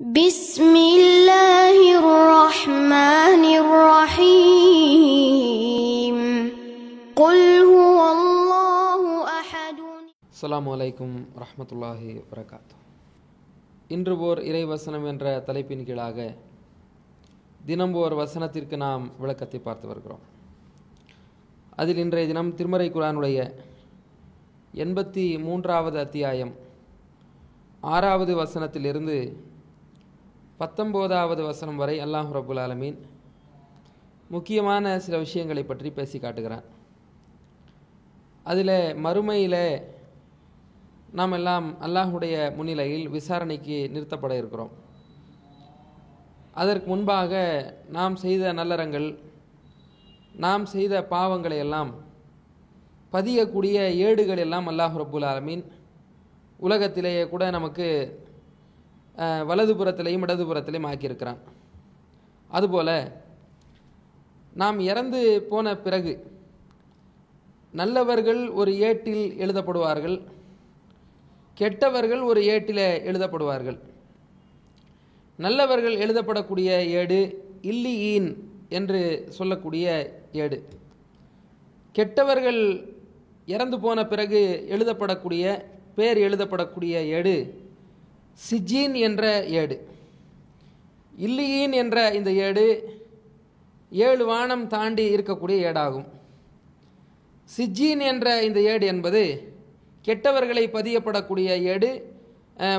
بسم الله الرحمن الرحيم قل هو الله أحد السلام عليكم ورحمة الله وبركاته இன்று ஓர் இறை வசனம் என்ற தலைப்பின் கீழாக தினம் ஓர் வசனத்திற்கு நாம் விளக்கத்தை பார்த்து வருகிறோம் அதில் இன்றைய தினம் திருமறை குரானுடைய எண்பத்தி மூன்றாவது அத்தியாயம் ஆறாவது வசனத்திலிருந்து பத்தொம்போதாவது வசனம் வரை அல்லாஹ் ரபுல் ஆலமீன் முக்கியமான சில விஷயங்களை பற்றி பேசி காட்டுகிறான் அதில் மறுமையில் நாம் எல்லாம் அல்லாஹுடைய முன்னிலையில் விசாரணைக்கு நிறுத்தப்பட இருக்கிறோம் அதற்கு முன்பாக நாம் செய்த நல்லறங்கள் நாம் செய்த பாவங்களை எல்லாம் பதியக்கூடிய ஏடுகள் எல்லாம் அல்லாஹ் ரபுல் ஆலமீன் உலகத்திலேயே கூட நமக்கு வலதுபுறத்திலையும் இடதுபுறத்திலையும் ஆக்கியிருக்கிறான் அதுபோல் நாம் இறந்து போன பிறகு நல்லவர்கள் ஒரு ஏட்டில் எழுதப்படுவார்கள் கெட்டவர்கள் ஒரு ஏட்டில் எழுதப்படுவார்கள் நல்லவர்கள் எழுதப்படக்கூடிய ஏடு ஈன் என்று சொல்லக்கூடிய ஏடு கெட்டவர்கள் இறந்து போன பிறகு எழுதப்படக்கூடிய பேர் எழுதப்படக்கூடிய ஏடு சிஜீன் என்ற ஏடு இல்லியின் என்ற இந்த ஏடு ஏழு வானம் தாண்டி இருக்கக்கூடிய ஏடாகும் சிஜீன் என்ற இந்த ஏடு என்பது கெட்டவர்களை பதியப்படக்கூடிய ஏடு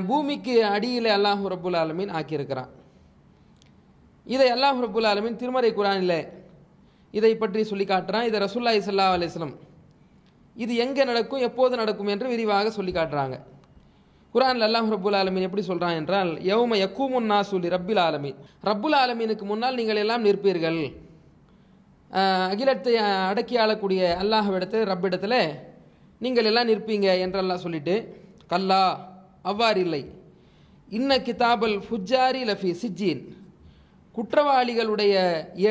பூமிக்கு அடியில் அல்லாஹு ரபுல் ஆலமீன் ஆக்கியிருக்கிறான் இதை அல்லாஹ் ரபுல் ஆலமீன் திருமறை குரானில் இதை பற்றி சொல்லி காட்டுறான் இதை ரசூல்லாய் சல்லா அலிஸ்லம் இது எங்கே நடக்கும் எப்போது நடக்கும் என்று விரிவாக சொல்லி காட்டுறாங்க குரான் அல்லாஹ் ரப்புல் ஆலமீன் எப்படி சொல்கிறான் என்றால் யௌம யக்கூமுன் சொல்லி ரப்புல் ஆலமீன் ரப்புல் ஆலமீனுக்கு முன்னால் நீங்கள் எல்லாம் நிற்பீர்கள் அகிலத்தை அடக்கி ஆளக்கூடிய அல்லாஹ்விடத்து ரப்பிடத்தில் நீங்கள் எல்லாம் நிற்பீங்க என்றெல்லாம் சொல்லிட்டு கல்லா அவ்வாறு இல்லை இன்ன கிதாபல் ஃபுஜாரி லஃபி சிஜீன் குற்றவாளிகளுடைய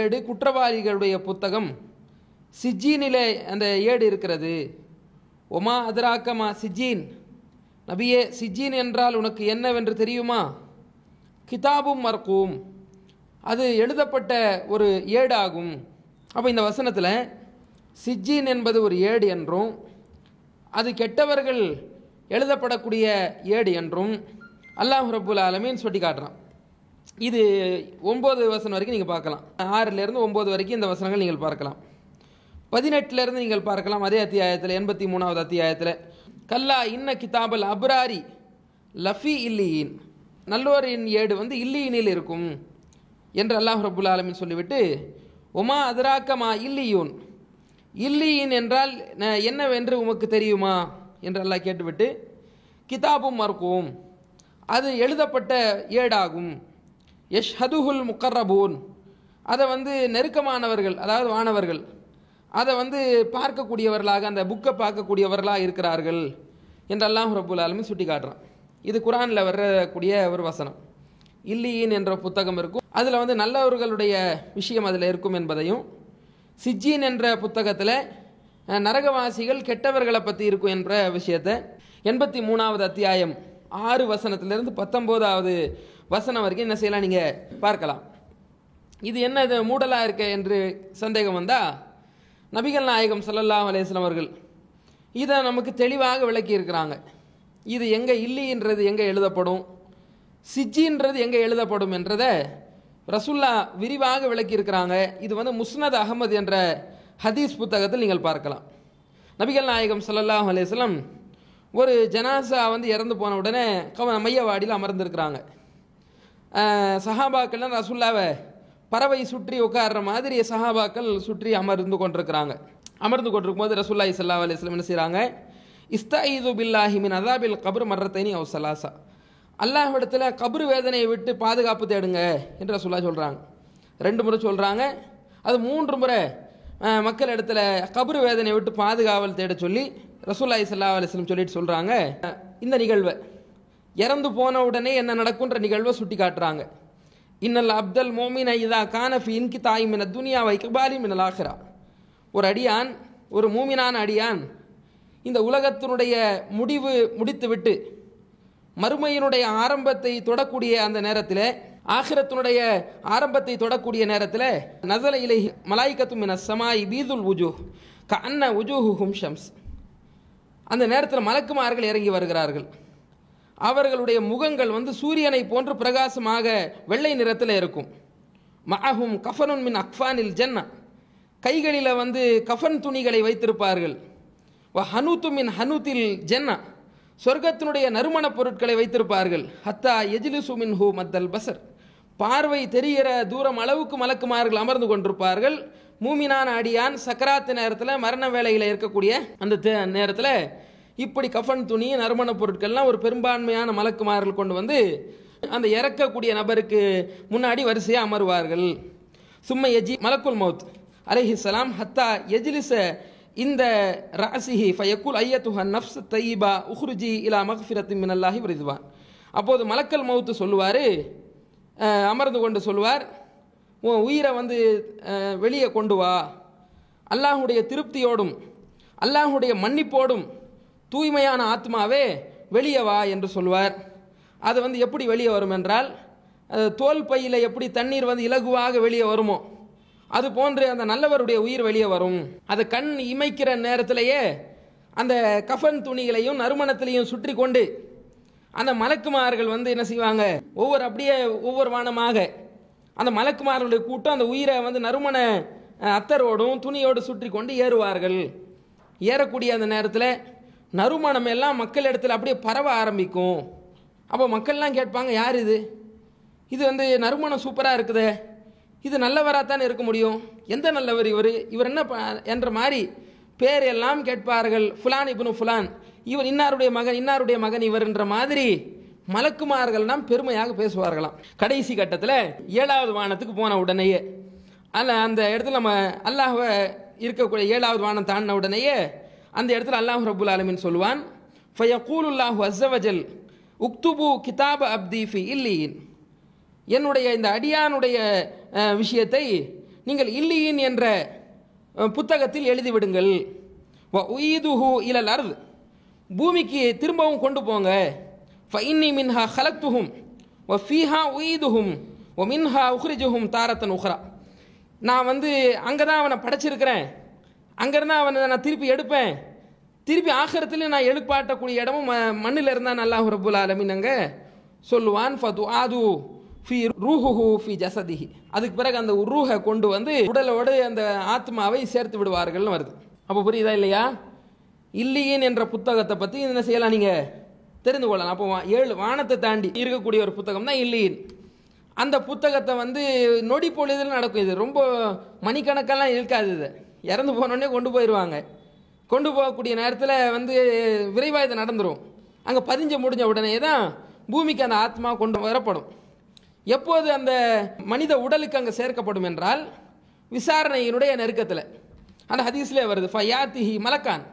ஏடு குற்றவாளிகளுடைய புத்தகம் சிஜீனிலே அந்த ஏடு இருக்கிறது ஒமா அதராக்கமா சிஜீன் நபியே சிஜீன் என்றால் உனக்கு என்னவென்று தெரியுமா கிதாபும் மறக்கும் அது எழுதப்பட்ட ஒரு ஏடாகும் அப்போ இந்த வசனத்தில் சிஜீன் என்பது ஒரு ஏடு என்றும் அது கெட்டவர்கள் எழுதப்படக்கூடிய ஏடு என்றும் அல்லாஹ் ரபுல் ஆலமின்னு சொல்லி காட்டுறான் இது ஒம்பது வசனம் வரைக்கும் நீங்கள் பார்க்கலாம் ஆறுலேருந்து ஒம்பது வரைக்கும் இந்த வசனங்கள் நீங்கள் பார்க்கலாம் பதினெட்டுலேருந்து நீங்கள் பார்க்கலாம் அதே அத்தியாயத்தில் எண்பத்தி மூணாவது அத்தியாயத்தில் கல்லா இன்ன கிதாபல் அப்ராரி லஃபி இல்லியின் நல்லோரின் ஏடு வந்து இல்லியினில் இருக்கும் என்று அல்லாஹ் ரபுல் ஆலமின் சொல்லிவிட்டு உமா அதிராக்கமா இல்லியூன் இல்லியின் என்றால் என்னவென்று உமக்கு தெரியுமா என்று அல்லாஹ் கேட்டுவிட்டு கிதாபும் மறுக்கும் அது எழுதப்பட்ட ஏடாகும் எஷ் ஹதுகுல் முக்கர்ரபூன் அதை வந்து நெருக்கமானவர்கள் அதாவது வானவர்கள் அதை வந்து பார்க்கக்கூடியவர்களாக அந்த புக்கை பார்க்கக்கூடியவர்களாக இருக்கிறார்கள் என்றெல்லாம் ரபுல் ஆலமி சுட்டி காட்டுறான் இது குரானில் வரக்கூடிய ஒரு வசனம் இல்லியின் என்ற புத்தகம் இருக்கும் அதில் வந்து நல்லவர்களுடைய விஷயம் அதில் இருக்கும் என்பதையும் சிஜின் என்ற புத்தகத்தில் நரகவாசிகள் கெட்டவர்களை பற்றி இருக்கும் என்ற விஷயத்தை எண்பத்தி மூணாவது அத்தியாயம் ஆறு வசனத்திலிருந்து பத்தொம்போதாவது வசனம் வரைக்கும் என்ன செய்யலாம் நீங்கள் பார்க்கலாம் இது என்ன மூடலாக இருக்க என்று சந்தேகம் வந்தால் நபிகள் நாயகம் சல்லல்லா அலேஸ்லாம் அவர்கள் இதை நமக்கு தெளிவாக விளக்கி இருக்கிறாங்க இது எங்கே இல்லைன்றது எங்கே எழுதப்படும் சிஜின்றது எங்கே எழுதப்படும் என்றதை ரசுல்லா விரிவாக விளக்கியிருக்கிறாங்க இது வந்து முஸ்னத் அகமது என்ற ஹதீஸ் புத்தகத்தில் நீங்கள் பார்க்கலாம் நபிகள் நாயகம் சல்லாஹ் அலேஸ்லம் ஒரு ஜனாசா வந்து இறந்து போன உடனே கவ மையவாடியில் அமர்ந்திருக்கிறாங்க சஹாபாக்கள்லாம் ரசுல்லாவை பறவை சுற்றி உட்கார்ற மாதிரி சஹாபாக்கள் சுற்றி அமர்ந்து கொண்டிருக்கிறாங்க அமர்ந்து கொண்டிருக்கும்போது ரசூல்லாய் அலி இஸ்லாம் என்ன செய்கிறாங்க இஸ்தாயிது மின் அதாபில் கபர் மரத்தைனி அவ் சலாசா அல்லாஹிடத்தில் கபர் வேதனையை விட்டு பாதுகாப்பு தேடுங்க என்று ரசூல்லா சொல்கிறாங்க ரெண்டு முறை சொல்கிறாங்க அது மூன்று முறை மக்கள் இடத்துல கபர் வேதனையை விட்டு பாதுகாவல் தேட சொல்லி ரசூல்லாய் சல்லா அலிஸ்லம் சொல்லிட்டு சொல்கிறாங்க இந்த நிகழ்வை இறந்து போன உடனே என்ன நடக்குன்ற நிகழ்வை சுட்டி காட்டுறாங்க இன்னல் அப்தல் மோமின் ஐதா கானஃபி இன்கி தாய் மின துனியா வைக்கபாலி மினல் ஒரு அடியான் ஒரு மூமினான அடியான் இந்த உலகத்தினுடைய முடிவு முடித்துவிட்டு மறுமையினுடைய ஆரம்பத்தை தொடக்கூடிய அந்த நேரத்தில் ஆகிரத்தினுடைய ஆரம்பத்தை தொடக்கூடிய நேரத்தில் நசல இலை மலாய்கத்து மின சமாய் பீதுல் உஜூ க அன்ன உஜூஹு ஹும் ஷம்ஸ் அந்த நேரத்தில் மலக்குமார்கள் இறங்கி வருகிறார்கள் அவர்களுடைய முகங்கள் வந்து சூரியனை போன்று பிரகாசமாக வெள்ளை நிறத்தில் இருக்கும் மஹும் கஃபனுன் மின் அக்ஃபானில் ஜென்ன கைகளில் வந்து கஃபன் துணிகளை வைத்திருப்பார்கள் வ ஹனுத்து மின் ஹனுத்தில் ஜென்னா சொர்க்கத்தினுடைய நறுமணப் பொருட்களை வைத்திருப்பார்கள் ஹத்தா எஜிலுசு மின் ஹூ மத்தல் பசர் பார்வை தெரிகிற தூரம் அளவுக்கு மலக்குமார்கள் அமர்ந்து கொண்டிருப்பார்கள் மூமினான் அடியான் சக்கராத்து நேரத்தில் மரண வேலையில் இருக்கக்கூடிய அந்த நேரத்தில் இப்படி கஃபன் துணி நறுமண பொருட்கள்லாம் ஒரு பெரும்பான்மையான மலக்குமார்கள் கொண்டு வந்து அந்த இறக்கக்கூடிய நபருக்கு முன்னாடி வரிசையாக அமர்வார்கள் சும்ம எஜி மலக்குல் மவுத் சலாம் ஹத்தா எஜிலிச இந்த ராசிஹி ஃபயக்குல் ஐயத்து நஃப்ஸ் தையீபா உஹ்ருஜி இலா மஹ்ஃபிரத்தின் மினல்லாஹி விரிதுவான் அப்போது மலக்கல் மௌத்து சொல்லுவார் அமர்ந்து கொண்டு சொல்லுவார் உன் உயிரை வந்து வெளியே கொண்டு வா அல்லாஹுடைய திருப்தியோடும் அல்லாஹுடைய மன்னிப்போடும் தூய்மையான ஆத்மாவே வெளியே வா என்று சொல்வார் அது வந்து எப்படி வெளியே வரும் என்றால் தோல் பையில் எப்படி தண்ணீர் வந்து இலகுவாக வெளியே வருமோ அது போன்று அந்த நல்லவருடைய உயிர் வெளியே வரும் அது கண் இமைக்கிற நேரத்திலேயே அந்த கஃபன் துணிகளையும் நறுமணத்திலையும் சுற்றி கொண்டு அந்த மலக்குமார்கள் வந்து என்ன செய்வாங்க ஒவ்வொரு அப்படியே ஒவ்வொரு வானமாக அந்த மலக்குமார்களுடைய கூட்டம் அந்த உயிரை வந்து நறுமண அத்தரோடும் துணியோடு சுற்றி கொண்டு ஏறுவார்கள் ஏறக்கூடிய அந்த நேரத்தில் நறுமணம் எல்லாம் மக்கள் இடத்துல அப்படியே பரவ ஆரம்பிக்கும் அப்போ மக்கள்லாம் கேட்பாங்க யார் இது இது வந்து நறுமணம் சூப்பராக இருக்குது இது நல்லவராக தானே இருக்க முடியும் எந்த நல்லவர் இவர் இவர் என்ன என்ற மாதிரி பேர் எல்லாம் கேட்பார்கள் ஃபுலான் இப்னு ஃபுலான் இவர் இன்னாருடைய மகன் இன்னாருடைய மகன் என்ற மாதிரி மலக்குமார்கள்லாம் பெருமையாக பேசுவார்களாம் கடைசி கட்டத்தில் ஏழாவது வானத்துக்கு போன உடனேயே அதில் அந்த இடத்துல நம்ம அல்லாஹ இருக்கக்கூடிய ஏழாவது வானம் தாண்டின உடனேயே அந்த இடத்துல அல்லாஹ் ரபுல் ஆலமின் சொல்லுவான் ஃபயக்கூலுல்லாஹு அஸ்ஸவஜல் உக்துபு கிதாப் அப்தி ஃபி இல்லியின் என்னுடைய இந்த அடியானுடைய விஷயத்தை நீங்கள் இல்லியின் என்ற புத்தகத்தில் எழுதிவிடுங்கள் வ உயிதுஹு இலல் அர்த் பூமிக்கு திரும்பவும் கொண்டு போங்க ஃப இன்னி மின்ஹா ஹலத்துஹும் ஒ ஃபீஹா உயிதுஹும் ஒ மின்ஹா உஹ்ரிஜுஹும் தாரத்தன் உஹ்ரா நான் வந்து அங்கே தான் அவனை படைச்சிருக்கிறேன் அங்கேருந்து அவனை நான் திருப்பி எடுப்பேன் திருப்பி ஆகிறத்துல நான் எழுப்பாட்டக்கூடிய இடமும் ம மண்ணில் இருந்தால் நல்லா ரபுல் ஆலமின் அங்கே சொல்லுவான் ஃபது ஆது ஃபி ரூஹு ஃபி ஜசதிஹி அதுக்கு பிறகு அந்த ரூஹை கொண்டு வந்து உடலோடு அந்த ஆத்மாவை சேர்த்து விடுவார்கள்னு வருது அப்போ புரியுதா இல்லையா இல்லையின் என்ற புத்தகத்தை பற்றி என்ன செய்யலாம் நீங்கள் தெரிந்து கொள்ளலாம் அப்போ ஏழு வானத்தை தாண்டி இருக்கக்கூடிய ஒரு புத்தகம் தான் இல்லையின் அந்த புத்தகத்தை வந்து நொடி பொழுதில் நடக்கும் இது ரொம்ப மணிக்கணக்கெல்லாம் இருக்காது இது இறந்து போனோடனே கொண்டு போயிடுவாங்க கொண்டு போகக்கூடிய நேரத்தில் வந்து விரைவாக இது நடந்துடும் அங்கே பதிஞ்சு முடிஞ்ச உடனே தான் பூமிக்கு அந்த ஆத்மா கொண்டு வரப்படும் எப்போது அந்த மனித உடலுக்கு அங்கே சேர்க்கப்படும் என்றால் விசாரணையினுடைய நெருக்கத்தில் அந்த ஹதீஸ்லே வருது ஃபயாத்திஹி மலக்கான்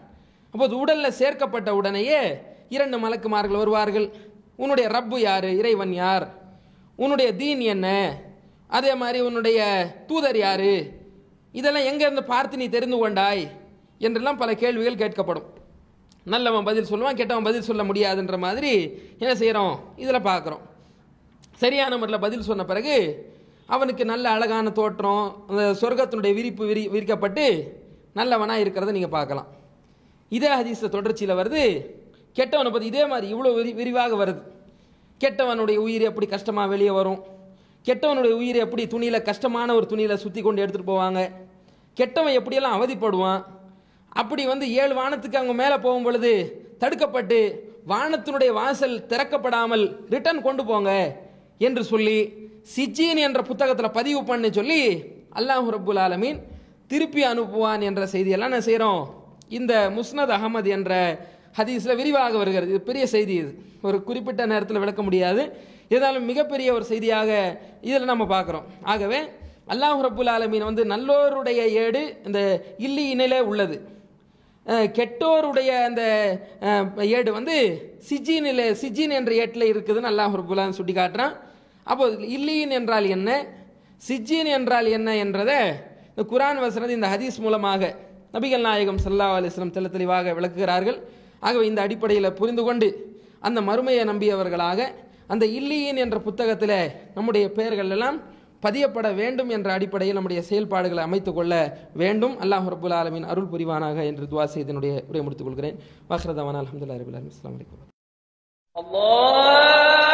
அப்போது உடலில் சேர்க்கப்பட்ட உடனேயே இரண்டு மலக்குமார்கள் வருவார்கள் உன்னுடைய ரப்பு யார் இறைவன் யார் உன்னுடைய தீன் என்ன அதே மாதிரி உன்னுடைய தூதர் யார் இதெல்லாம் எங்கேருந்து பார்த்து நீ தெரிந்து கொண்டாய் என்றெல்லாம் பல கேள்விகள் கேட்கப்படும் நல்லவன் பதில் சொல்லுவான் கெட்டவன் பதில் சொல்ல முடியாதுன்ற மாதிரி என்ன செய்கிறோம் இதில் பார்க்குறோம் சரியான முறையில் பதில் சொன்ன பிறகு அவனுக்கு நல்ல அழகான தோற்றம் அந்த சொர்க்கத்தினுடைய விரிப்பு விரி விரிக்கப்பட்டு நல்லவனாக இருக்கிறத நீங்கள் பார்க்கலாம் இதே ஹதீஸ தொடர்ச்சியில் வருது கெட்டவனை பற்றி இதே மாதிரி இவ்வளோ விரி விரிவாக வருது கெட்டவனுடைய உயிர் எப்படி கஷ்டமாக வெளியே வரும் கெட்டவனுடைய உயிர் எப்படி துணியில் கஷ்டமான ஒரு துணியில் சுற்றி கொண்டு எடுத்துகிட்டு போவாங்க கெட்டவன் எப்படியெல்லாம் அவதிப்படுவான் அப்படி வந்து ஏழு வானத்துக்கு அவங்க மேலே போகும் பொழுது தடுக்கப்பட்டு வானத்தினுடைய வாசல் திறக்கப்படாமல் ரிட்டர்ன் கொண்டு போங்க என்று சொல்லி சிஜீன் என்ற புத்தகத்தில் பதிவு பண்ணு சொல்லி அல்லாஹு ரபுல் ஆலமீன் திருப்பி அனுப்புவான் என்ற செய்தியெல்லாம் நான் செய்கிறோம் இந்த முஸ்னத் அகமது என்ற ஹதீஸில் விரிவாக வருகிறது இது பெரிய செய்தி இது ஒரு குறிப்பிட்ட நேரத்தில் விளக்க முடியாது இருந்தாலும் மிகப்பெரிய ஒரு செய்தியாக இதில் நம்ம பார்க்குறோம் ஆகவே அல்லாஹ் ரபுல் ஆலமீன் வந்து நல்லோருடைய ஏடு இந்த இணையிலே உள்ளது கெட்டோருடைய அந்த ஏடு வந்து சிஜீனில் சிஜின் என்ற ஏட்டில் இருக்குதுன்னு அல்லாஹ் ரபுல்லான்னு சுட்டி காட்டுறான் அப்போ இல்லியின் என்றால் என்ன சிஜின் என்றால் என்ன என்றதை இந்த குரான் வசனது இந்த ஹதீஸ் மூலமாக நபிகள் நாயகம் சல்லா அலிஸ்லம் தெல்ல தெளிவாக விளக்குகிறார்கள் ஆகவே இந்த அடிப்படையில் புரிந்து கொண்டு அந்த மறுமையை நம்பியவர்களாக அந்த இல்லியின் என்ற புத்தகத்தில் நம்முடைய பெயர்கள் எல்லாம் பதியப்பட வேண்டும் என்ற அடிப்படையில் நம்முடைய செயல்பாடுகளை அமைத்துக் கொள்ள வேண்டும் அல்லாஹ் ரபுல் ஆலமின் அருள் புரிவானாக என்று துவா என்னுடைய உரை முடித்துக் கொள்கிறேன் வாஹ்ரதவான் அலமதுல்லா ரபுல் அலமின்